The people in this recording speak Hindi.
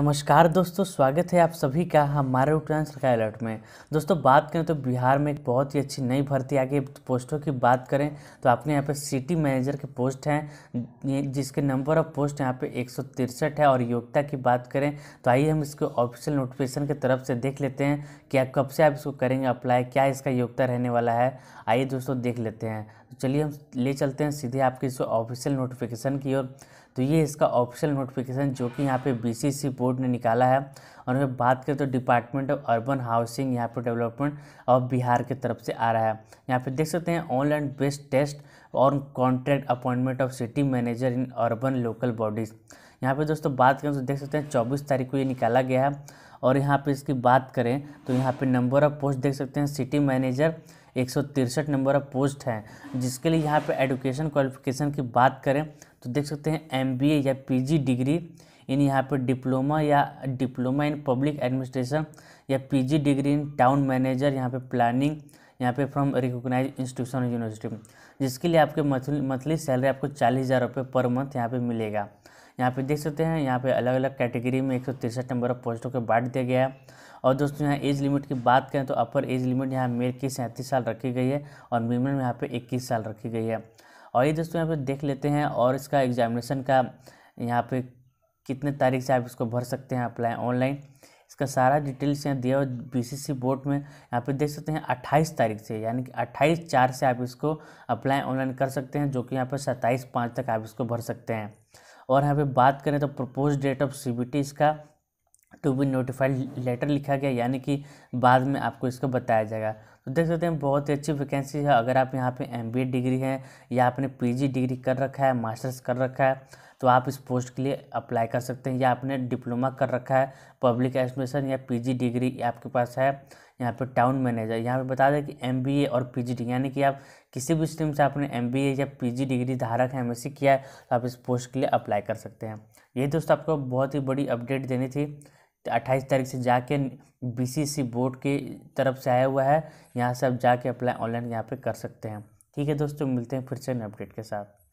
नमस्कार दोस्तों स्वागत है आप सभी का हमारे उट्रांस का अलर्ट में दोस्तों बात करें तो बिहार में एक बहुत ही अच्छी नई भर्ती आ गई पोस्टों की बात करें तो आपने यहाँ पे सिटी मैनेजर के पोस्ट हैं जिसके नंबर ऑफ पोस्ट यहाँ पे एक है और योग्यता की बात करें तो आइए हम इसको ऑफिशियल नोटिफिकेशन की तरफ से देख लेते हैं क्या कब से आप इसको करेंगे अप्लाई क्या इसका योग्यता रहने वाला है आइए दोस्तों देख लेते हैं तो चलिए हम ले चलते हैं सीधे आपके इस ऑफिशियल नोटिफिकेशन की ओर तो ये इसका ऑफिशियल नोटिफिकेशन जो कि यहाँ पे बी बोर्ड बोर्ड ने निकाला है और अगर बात करें तो डिपार्टमेंट ऑफ अर्बन हाउसिंग यहाँ पर डेवलपमेंट ऑफ बिहार की तरफ से आ रहा है यहाँ पर देख सकते हैं ऑनलाइन बेस्ड टेस्ट और contract appointment of city manager in urban local bodies यहाँ पे दोस्तों बात करें तो देख सकते हैं चौबीस तारीख को ये निकाला गया है और यहाँ पे इसकी बात करें तो यहाँ पे नंबर ऑफ़ पोस्ट देख सकते हैं सिटी मैनेजर एक नंबर ऑफ़ पोस्ट हैं जिसके लिए यहाँ पे एडुकेशन क्वालिफिकेशन की बात करें तो देख सकते हैं एम या पी डिग्री इन यहाँ पे डिप्लोमा या डिप्लोमा इन पब्लिक एडमिनिस्ट्रेशन या PG degree in town manager यहाँ पे प्लानिंग यहाँ पे फ्रॉम रिकोगनाइज इंस्टीट्यूशन यूनिवर्सिटी जिसके लिए आपके मंथली मंथली सैलरी आपको चालीस हज़ार रुपये पर मंथ यहाँ पे मिलेगा यहाँ पे देख सकते हैं यहाँ पे अलग अलग कैटेगरी में एक सौ तिरसठ नंबर ऑफ पोस्टों को बांट दिया गया है और दोस्तों यहाँ एज लिमिट की बात करें तो अपर एज लिमिट यहाँ मेल की सैंतीस साल रखी गई है और मिनिमम यहाँ पे इक्कीस साल रखी गई है और ये दोस्तों यहाँ पे देख लेते हैं और इसका एग्जामिनेशन का यहाँ पे कितने तारीख से आप इसको भर सकते हैं अप्लाई ऑनलाइन इसका सारा डिटेल्स यहाँ दिया और बीसीसी बोर्ड में यहाँ पे देख सकते हैं 28 तारीख से यानी कि 28 चार से आप इसको अप्लाई ऑनलाइन कर सकते हैं जो कि यहाँ पे 27 पाँच तक आप इसको भर सकते हैं और यहाँ पे बात करें तो प्रपोज डेट ऑफ सी इसका टू बी नोटिफाइड लेटर लिखा गया यानी कि बाद में आपको इसको बताया जाएगा तो देख सकते हैं बहुत ही अच्छी वैकेंसी है अगर आप यहाँ पे एम डिग्री है या आपने पी डिग्री कर रखा है मास्टर्स कर रखा है तो आप इस पोस्ट के लिए अप्लाई कर सकते हैं या आपने डिप्लोमा कर रखा है पब्लिक एडमिनिस्ट्रेशन या पीजी डिग्री आपके पास है यहाँ पे टाउन मैनेजर यहाँ पे बता दें कि एमबीए और पीजी यानी कि आप किसी भी स्ट्रीम से आपने एमबीए या पीजी डिग्री धारक है एमएससी किया है तो आप इस पोस्ट के लिए अप्लाई कर सकते हैं ये दोस्तों आपको बहुत ही बड़ी अपडेट देनी थी अट्ठाईस तारीख से जाके बी बोर्ड की तरफ से आया हुआ है यहाँ से आप जाके अप्लाई ऑनलाइन यहाँ पर कर सकते हैं ठीक है दोस्तों मिलते हैं फिर से अपडेट के साथ